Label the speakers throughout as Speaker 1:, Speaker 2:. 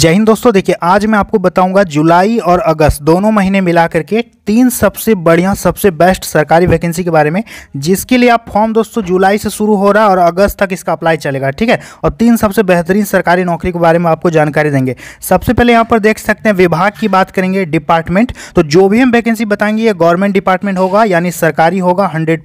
Speaker 1: जय हिंद दोस्तों देखिए आज मैं आपको बताऊंगा जुलाई और अगस्त दोनों महीने मिला करके तीन सबसे बढ़िया सबसे बेस्ट सरकारी वैकेंसी के बारे में जिसके लिए आप फॉर्म दोस्तों जुलाई से शुरू हो रहा है और अगस्त तक इसका अप्लाई चलेगा ठीक है और तीन सबसे बेहतरीन सरकारी नौकरी के बारे में आपको जानकारी देंगे सबसे पहले यहाँ पर देख सकते हैं विभाग की बात करेंगे डिपार्टमेंट तो जो भी हम वैकेंसी बताएंगे ये गवर्नमेंट डिपार्टमेंट होगा यानी सरकारी होगा हंड्रेड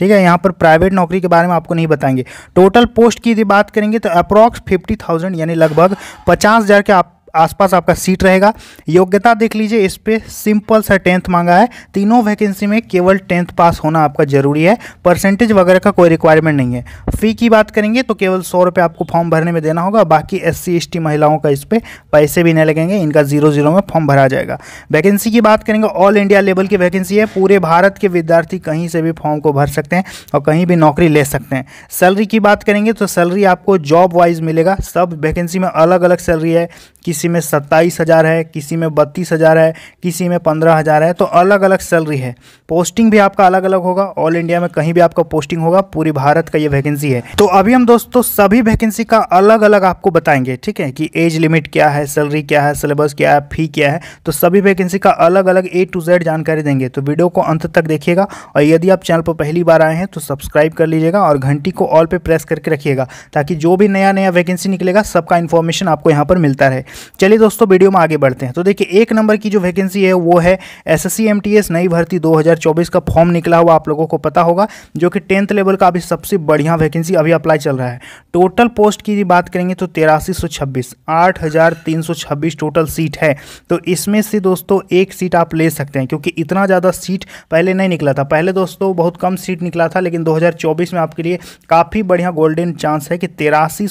Speaker 1: ठीक है यहाँ पर प्राइवेट नौकरी के बारे में आपको नहीं बताएंगे टोटल पोस्ट की यदि बात करेंगे तो अप्रॉक्स फिफ्टी थाउजेंड यानी लगभग पचास हज़ार के आप आसपास आपका सीट रहेगा योग्यता देख लीजिए इस पर सिंपल सा टेंथ मांगा है तीनों वैकेंसी में केवल टेंथ पास होना आपका जरूरी है परसेंटेज वगैरह का कोई रिक्वायरमेंट नहीं है फ़ी की बात करेंगे तो केवल सौ रुपये आपको फॉर्म भरने में देना होगा बाकी एस सी महिलाओं का इस पर पैसे भी नहीं लगेंगे इनका जीरो जीरो में फॉर्म भरा जाएगा वैकेंसी की बात करेंगे ऑल इंडिया लेवल की वैकेंसी है पूरे भारत के विद्यार्थी कहीं से भी फॉर्म को भर सकते हैं और कहीं भी नौकरी ले सकते हैं सैलरी की बात करेंगे तो सैलरी आपको जॉब वाइज मिलेगा सब वैकेंसी में अलग अलग सैलरी है किसी किसी में सत्ताईस हज़ार है किसी में बत्तीस हज़ार है किसी में पंद्रह हज़ार है तो अलग अलग सैलरी है पोस्टिंग भी आपका अलग अलग होगा ऑल इंडिया में कहीं भी आपका पोस्टिंग होगा पूरी भारत का ये वैकेंसी है तो अभी हम दोस्तों सभी वैकेंसी का अलग अलग आपको बताएंगे ठीक है कि एज लिमिट क्या है सैलरी क्या है सिलेबस क्या है फी क्या है तो सभी वैकेंसी का अलग अलग ए टू जेड जानकारी देंगे तो वीडियो को अंत तक देखिएगा और यदि आप चैनल पर पहली बार आए हैं तो सब्सक्राइब कर लीजिएगा और घंटी को ऑल पर प्रेस करके रखिएगा ताकि जो भी नया नया वैकेंसी निकलेगा सबका इन्फॉर्मेशन आपको यहाँ पर मिलता रहे चलिए दोस्तों वीडियो में आगे बढ़ते हैं तो देखिए एक नंबर की जो वैकेंसी है वो है एस एस नई भर्ती 2024 का फॉर्म निकला हुआ आप लोगों को पता होगा जो कि टेंथ लेवल का अभी सबसे बढ़िया वैकेंसी अभी अप्लाई चल रहा है टोटल पोस्ट की बात करेंगे तो तेरासी सौ टोटल सीट है तो इसमें से दोस्तों एक सीट आप ले सकते हैं क्योंकि इतना ज़्यादा सीट पहले नहीं निकला था पहले दोस्तों बहुत कम सीट निकला था लेकिन 2024 में आपके लिए काफ़ी बढ़िया गोल्डन चांस है कि तेरासी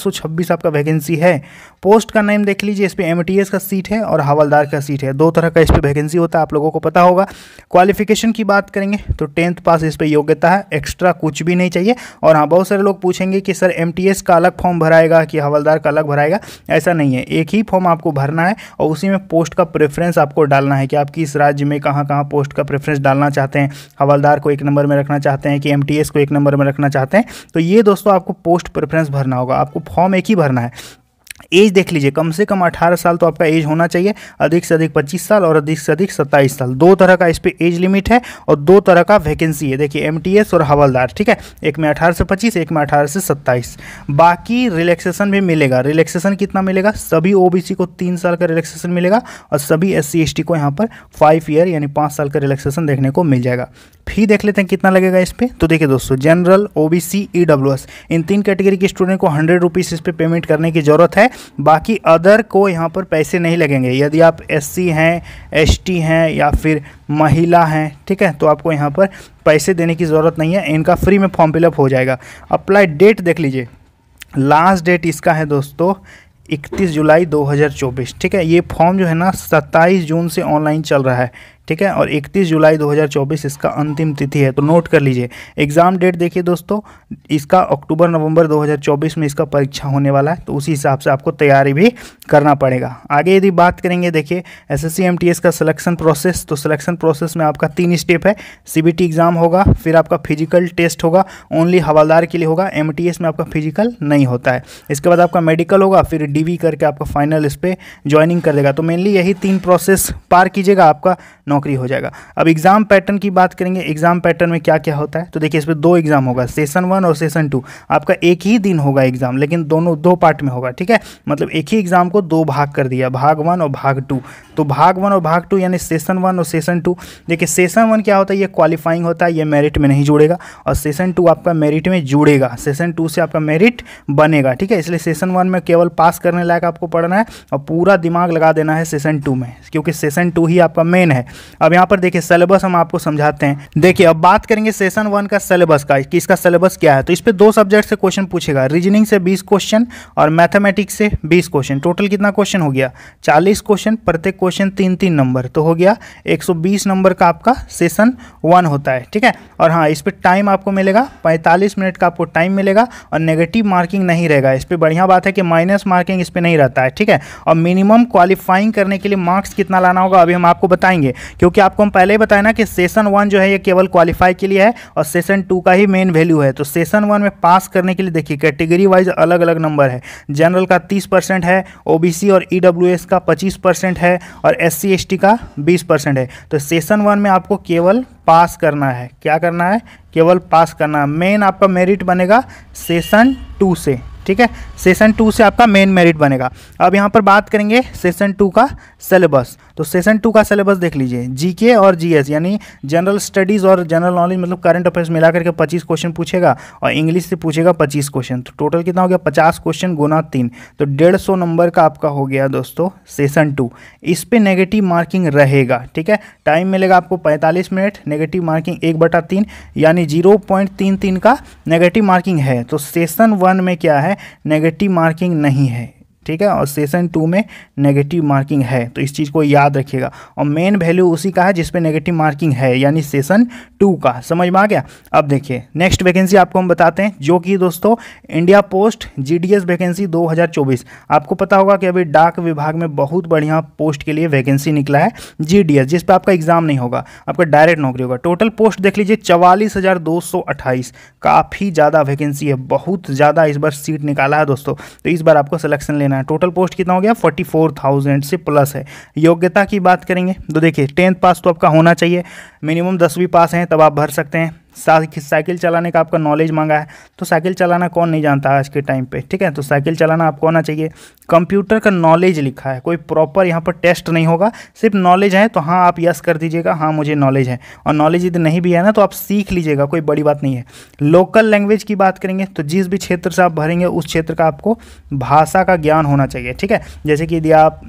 Speaker 1: आपका वैकेंसी है पोस्ट का नेम देख लीजिए इस पर एम का सीट है और हवलदार का सीट है दो तरह का इस पर वैकेंसी होता है आप लोगों को पता होगा क्वालिफिकेशन की बात करेंगे तो टेंथ पास इस पर योग्यता है एक्स्ट्रा कुछ भी नहीं चाहिए और हाँ बहुत सारे लोग पूछेंगे कि सर एम का अलग फॉर्म भराएगा कि हवलदार का अलग भराएगा ऐसा नहीं है एक ही फॉर्म आपको भरना है और उसी में पोस्ट का प्रेफरेंस आपको डालना है कि आप किस राज्य में कहाँ कहाँ पोस्ट का प्रेफरेंस डालना चाहते हैं हवलदार को एक नंबर में रखना चाहते हैं कि एम को एक नंबर में रखना चाहते हैं तो ये दोस्तों आपको पोस्ट प्रेफरेंस भरना होगा आपको फॉर्म एक ही भरना है एज देख लीजिए कम से कम 18 साल तो आपका एज होना चाहिए अधिक से अधिक 25 साल और अधिक से अधिक 27 साल दो तरह का इस पर एज लिमिट है और दो तरह का वैकेंसी है देखिए एमटीएस और हवलदार ठीक है एक में 18 से 25 एक में 18 से 27 बाकी रिलैक्सेशन भी मिलेगा रिलैक्सेशन कितना मिलेगा सभी ओबीसी को तीन साल का रिलैक्सेशन मिलेगा और सभी एस सी को यहाँ पर फाइव ईयर यानी पाँच साल का रिलैक्सेशन देखने को मिल जाएगा फी देख लेते हैं कितना लगेगा इस पर तो देखिए दोस्तों general O B C E W S इन तीन कैटेगरी के स्टूडेंट को हंड्रेड रुपीज़ इस पर पे पेमेंट करने की ज़रूरत है बाकी अदर को यहाँ पर पैसे नहीं लगेंगे यदि आप एस सी हैं एस टी हैं या फिर महिला हैं ठीक है तो आपको यहाँ पर पैसे देने की ज़रूरत नहीं है इनका फ्री में फॉर्म फिलअप हो जाएगा अप्लाई डेट देख लीजिए लास्ट डेट इसका है दोस्तों 31 जुलाई 2024 ठीक है ये फॉर्म जो है ना 27 जून से ऑनलाइन चल रहा है ठीक है और 31 जुलाई 2024 इसका अंतिम तिथि है तो नोट कर लीजिए एग्ज़ाम डेट देखिए दोस्तों इसका अक्टूबर नवंबर 2024 में इसका परीक्षा होने वाला है तो उसी हिसाब से आपको तैयारी भी करना पड़ेगा आगे यदि बात करेंगे देखिए एस एस का सिलेक्शन प्रोसेस तो सिलेक्शन प्रोसेस में आपका तीन स्टेप है सी एग्ज़ाम होगा फिर आपका फिजिकल टेस्ट होगा ओनली हवालदार के लिए होगा एम में आपका फिजिकल नहीं होता है इसके बाद आपका मेडिकल होगा फिर डी करके आपका फाइनल इस पर ज्वाइनिंग कर देगा तो मेनली यही तीन प्रोसेस पार कीजिएगा आपका नौकरी हो जाएगा अब एग्ज़ाम पैटर्न की बात करेंगे एग्ज़ाम पैटर्न में क्या क्या होता है तो देखिए इसमें दो एग्ज़ाम होगा सेशन वन और सेशन टू आपका एक ही दिन होगा एग्ज़ाम लेकिन दोनों दो पार्ट में होगा ठीक है मतलब एक ही एग्ज़ाम को दो भाग कर दिया भाग वन और भाग टू तो भाग वन और भाग टू यानी सेशन वन और सेशन टू देखिए सेशन वन क्या होता है ये क्वालिफाइंग होता है ये मेरिट में नहीं जुड़ेगा और सेशन टू आपका मेरिट में जुड़ेगा सेशन टू से आपका मेरिट बनेगा ठीक है इसलिए सेशन वन में केवल पास करने लायक आपको पढ़ना है और पूरा दिमाग लगा देना है सेशन टू में क्योंकि सेशन टू ही आपका मेन है अब यहाँ पर देखिए सिलेबस हम आपको समझाते हैं देखिए अब बात करेंगे सेशन वन का सिलेबस का कि इसका सिलेबस क्या है तो इस पर दो सब्जेक्ट से क्वेश्चन पूछेगा रीजनिंग से बीस क्वेश्चन और मैथमेटिक्स से बीस क्वेश्चन टोटल कितना क्वेश्चन हो गया चालीस क्वेश्चन प्रत्येक क्वेश्चन तीन तीन नंबर तो हो गया एक नंबर का आपका सेशन वन होता है ठीक है और हाँ इस पर टाइम आपको मिलेगा पैंतालीस मिनट का आपको टाइम मिलेगा और नेगेटिव मार्किंग नहीं रहेगा इस पर बढ़िया बात है कि माइनस मार्किंग इस पर नहीं रहता है ठीक है और मिनिमम क्वालिफाइंग करने के लिए मार्क्स कितना लाना होगा अभी हम आपको बताएंगे क्योंकि आपको हम पहले ही बताया ना कि सेशन वन जो है ये केवल क्वालिफाई के लिए है और सेशन टू का ही मेन वैल्यू है तो सेशन वन में पास करने के लिए देखिए कैटेगरी वाइज अलग अलग नंबर है जनरल का तीस परसेंट है ओ और ई e का पच्चीस परसेंट है और एस सी का बीस परसेंट है तो सेशन वन में आपको केवल पास करना है क्या करना है केवल पास करना है मेन आपका मेरिट बनेगा सेशन टू से ठीक है सेशन टू से आपका मेन मेरिट बनेगा अब यहाँ पर बात करेंगे सेशन टू का सिलेबस तो सेशन टू का सिलेबस देख लीजिए जीके और जीएस यानी जनरल स्टडीज़ और जनरल नॉलेज मतलब करंट अफेयर्स मिला करके पच्चीस क्वेश्चन पूछेगा और इंग्लिश से पूछेगा पच्चीस क्वेश्चन तो टोटल कितना हो गया पचास क्वेश्चन गुना तीन तो डेढ़ सौ नंबर का आपका हो गया दोस्तों सेशन टू इस पर नेगेटिव मार्किंग रहेगा ठीक है टाइम मिलेगा आपको पैंतालीस मिनट नेगेटिव मार्किंग एक बटा तीन यानी जीरो पॉइंट तीन तीन का नेगेटिव मार्किंग है तो सेशन वन में क्या है नेगेटिव मार्किंग नहीं है ठीक है और सेशन टू में नेगेटिव मार्किंग है तो इस चीज़ को याद रखिएगा और मेन वैल्यू उसी का है जिसपे नेगेटिव मार्किंग है यानी सेशन टू का समझ में आ गया अब देखिए नेक्स्ट वैकेंसी आपको हम बताते हैं जो कि दोस्तों इंडिया पोस्ट जीडीएस वैकेंसी चौबीस आपको पता होगा कि अभी डाक विभाग में बहुत बढ़िया पोस्ट के लिए वैकेंसी निकला है जीडीएस जिस पर आपका एग्जाम नहीं होगा आपका डायरेक्ट नौकरी होगा टोटल पोस्ट देख लीजिए चवालीस काफ़ी ज़्यादा वैकेंसी है बहुत ज़्यादा इस बार सीट निकाला है दोस्तों तो इस बार आपको सिलेक्शन लेना है टोटल पोस्ट कितना हो गया फोर्टी फोर थाउजेंड से प्लस है योग्यता की बात करेंगे तो देखिए टेंथ पास तो आपका होना चाहिए मिनिमम दसवीं पास हैं तब आप भर सकते हैं साइकिल चलाने का आपका नॉलेज मांगा है तो साइकिल चलाना कौन नहीं जानता आज के टाइम पे ठीक है तो साइकिल चलाना आपको आना चाहिए कंप्यूटर का नॉलेज लिखा है कोई प्रॉपर यहाँ पर टेस्ट नहीं होगा सिर्फ नॉलेज है तो हाँ आप यस कर दीजिएगा हाँ मुझे नॉलेज है और नॉलेज यदि नहीं भी है ना तो आप सीख लीजिएगा कोई बड़ी बात नहीं है लोकल लैंग्वेज की बात करेंगे तो जिस भी क्षेत्र से आप भरेंगे उस क्षेत्र का आपको भाषा का ज्ञान होना चाहिए ठीक है जैसे कि यदि आप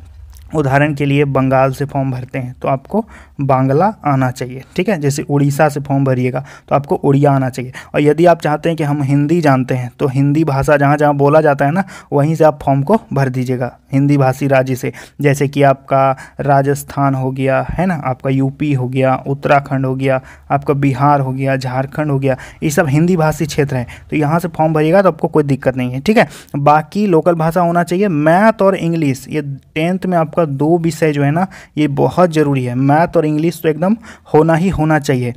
Speaker 1: उदाहरण के लिए बंगाल से फॉर्म भरते हैं तो आपको बांग्ला आना चाहिए ठीक है जैसे उड़ीसा से फॉर्म भरिएगा तो आपको उड़िया आना चाहिए और यदि आप चाहते हैं कि हम हिंदी जानते हैं तो हिंदी भाषा जहाँ जहाँ बोला जाता है ना वहीं से आप फॉर्म को भर दीजिएगा हिंदी भाषी राज्य से जैसे कि आपका राजस्थान हो गया है ना आपका यूपी हो गया उत्तराखंड हो गया आपका बिहार हो गया झारखंड हो गया ये सब हिंदी भाषी क्षेत्र है तो यहाँ से फॉर्म भरिएगा तो आपको कोई दिक्कत नहीं है ठीक है बाकी लोकल भाषा होना चाहिए मैथ और इंग्लिश ये टेंथ में आपका आपका दो विषय जो है ना ये बहुत ज़रूरी है मैथ और इंग्लिश तो एकदम होना ही होना चाहिए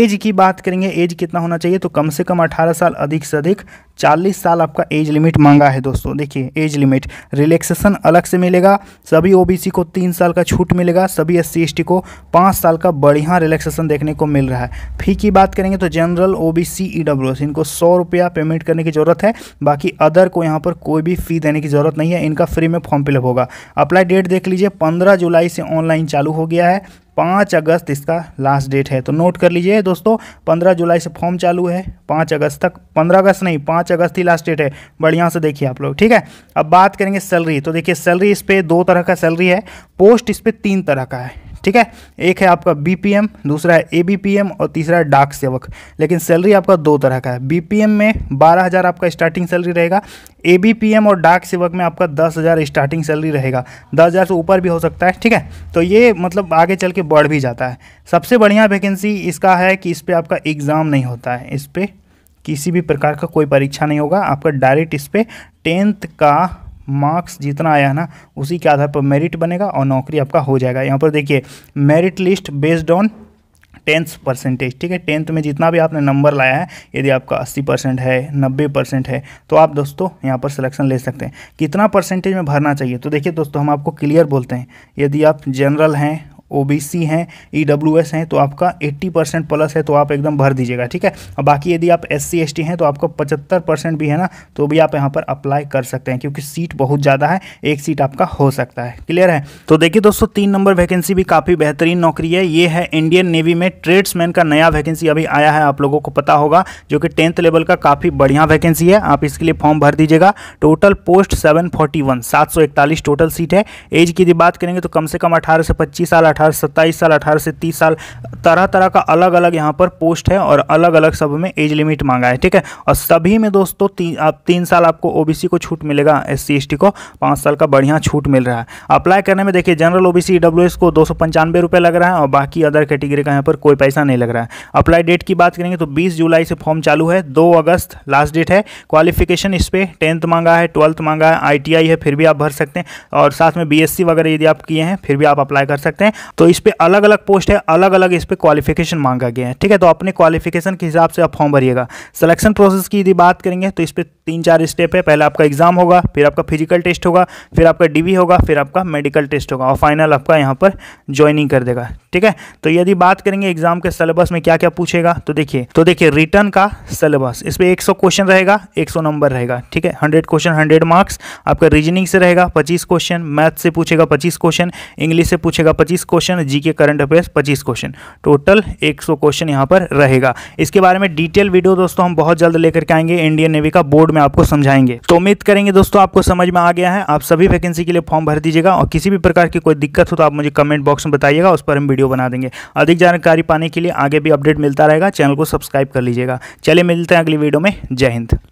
Speaker 1: एज की बात करेंगे एज कितना होना चाहिए तो कम से कम अठारह साल अधिक से अधिक चालीस साल आपका एज लिमिट मांगा है दोस्तों देखिए एज लिमिट रिलैक्सेशन अलग से मिलेगा सभी ओबीसी को तीन साल का छूट मिलेगा सभी एस सी को पाँच साल का बढ़िया रिलैक्सेशन देखने को मिल रहा है फी की बात करेंगे तो जनरल ओबीसी बी इनको सौ रुपया पेमेंट करने की ज़रूरत है बाकी अदर को यहाँ पर कोई भी फ़ी देने की ज़रूरत नहीं है इनका फ्री में फॉर्म फिलअप होगा अप्लाई डेट देख देख लीजिए पंद्रह जुलाई से ऑनलाइन चालू हो गया है पाँच अगस्त इसका लास्ट डेट है तो नोट कर लीजिए दोस्तों पंद्रह जुलाई से फॉर्म चालू है पाँच अगस्त तक पंद्रह अगस्त नहीं पाँच अगस्त ही लास्ट डेट है बढ़िया से देखिए आप लोग ठीक है अब बात करेंगे सैलरी तो देखिए सैलरी इस पर दो तरह का सैलरी है पोस्ट इस पर तीन तरह का है ठीक है एक है आपका बीपीएम दूसरा है एबीपीएम और तीसरा है डाक सेवक लेकिन सैलरी आपका दो तरह का है बीपीएम में बारह हज़ार आपका स्टार्टिंग सैलरी रहेगा एबीपीएम और डाक सेवक में आपका दस हज़ार स्टार्टिंग सैलरी रहेगा दस हज़ार से ऊपर भी हो सकता है ठीक है तो ये मतलब आगे चल के बढ़ भी जाता है सबसे बढ़िया वैकेंसी इसका है कि इस पर आपका एग्ज़ाम नहीं होता है इस पर किसी भी प्रकार का कोई परीक्षा नहीं होगा आपका डायरेक्ट इस पर टेंथ का मार्क्स जितना आया है ना उसी के आधार पर मेरिट बनेगा और नौकरी आपका हो जाएगा यहाँ पर देखिए merit list based on tenth percentage ठीक है टेंथ में जितना भी आपने नंबर लाया है यदि आपका 80 परसेंट है 90 परसेंट है तो आप दोस्तों यहाँ पर सिलेक्शन ले सकते हैं कितना परसेंटेज में भरना चाहिए तो देखिए दोस्तों हम आपको क्लियर बोलते हैं यदि आप जनरल हैं ओबीसी हैं ईडब्ल्यूएस e हैं तो आपका 80 परसेंट प्लस है तो आप एकदम भर दीजिएगा ठीक है और बाकी यदि आप एस सी हैं तो आपको 75 परसेंट भी है ना तो भी आप यहाँ पर अप्लाई कर सकते हैं क्योंकि सीट बहुत ज़्यादा है एक सीट आपका हो सकता है क्लियर है तो देखिए दोस्तों तीन नंबर वैकेंसी भी काफ़ी बेहतरीन नौकरी है ये है इंडियन नेवी में ट्रेड्समैन का नया वैकेंसी अभी आया है आप लोगों को पता होगा जो कि टेंथ लेवल का काफ़ी बढ़िया वैकेंसी है आप इसके लिए फॉर्म भर दीजिएगा total post seven forty total seat है एज की यदि बात करेंगे तो कम से कम अठारह से पच्चीस साल अठारह अठारह सत्ताईस साल अठारह से तीस साल तरह तरह का अलग अलग यहाँ पर पोस्ट है और अलग अलग सब में एज लिमिट मांगा है ठीक है और सभी में दोस्तों तीन आप तीन साल आपको ओबीसी को छूट मिलेगा एस सी को पाँच साल का बढ़िया छूट मिल रहा है अप्लाई करने में देखिए जनरल ओबीसी डब्ल्यू को दो सौ लग रहा है और बाकी अदर कैटेगरी का यहाँ पर कोई पैसा नहीं लग रहा है अप्लाई डेट की बात करेंगे तो बीस जुलाई से फॉर्म चालू है दो अगस्त लास्ट डेट है क्वालिफिकेशन इस पर टेंथ मांगा है ट्वेल्थ मांगा है आई है फिर भी आप भर सकते हैं और साथ में बी वगैरह यदि आप किए हैं फिर भी आप अप्लाई कर सकते हैं तो इस पर अलग अलग पोस्ट है अलग अलग इस पर क्वालिफिकेशन मांगा गया है ठीक है तो अपने क्वालिफिकेशन के हिसाब से आप फॉर्म भरिएगा सिलेक्शन प्रोसेस की यदि बात करेंगे तो इस पर तीन चार स्टेप है पहले आपका एग्जाम होगा फिर आपका फिजिकल टेस्ट होगा फिर आपका डीवी होगा फिर आपका मेडिकल टेस्ट होगा और फाइनल आपका यहाँ पर ज्वाइनिंग कर देगा ठीक है तो यदि बात करेंगे एग्जाम के सिलेबस में क्या क्या पूछेगा तो देखिए तो देखिए रिटर्न का सिलेबस इस पर एक क्वेश्चन रहेगा एक नंबर रहेगा ठीक है हंड्रेड क्वेश्चन हंड्रेड मार्क्स आपका रीजनिंग से रहेगा पच्चीस क्वेश्चन मैथ से पूछेगा पच्चीस क्वेश्चन इंग्लिश से पूछेगा पच्चीस क्वेश्चन जी करंट अफेयर्स पच्चीस क्वेश्चन टोटल एक सौ क्वेश्चन यहाँ पर रहेगा इसके बारे में डिटेल वीडियो दोस्तों हम बहुत जल्द लेकर के आएंगे इंडियन नेवी का बोर्ड में आपको समझाएंगे तो उम्मीद करेंगे दोस्तों आपको समझ में आ गया है आप सभी वैकेंसी के लिए फॉर्म भर दीजिएगा और किसी भी प्रकार की कोई दिक्कत हो तो आप मुझे कमेंट बॉक्स में बताइएगा उस पर हम वीडियो बना देंगे अधिक जानकारी पाने के लिए आगे भी अपडेट मिलता रहेगा चैनल को सब्सक्राइब कर लीजिएगा चलिए मिलते हैं अगली वीडियो में जय हिंद